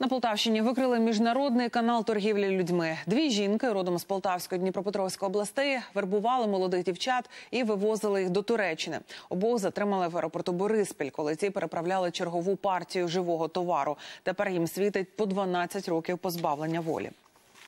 На Полтавщині викрили міжнародний канал торгівлі людьми. Дві жінки родом з Полтавської Дніпропетровської областей вербували молодих дівчат і вивозили їх до Туреччини. Обох затримали в аеропорту Бориспіль, коли ці переправляли чергову партію живого товару. Тепер їм світить по 12 років позбавлення волі.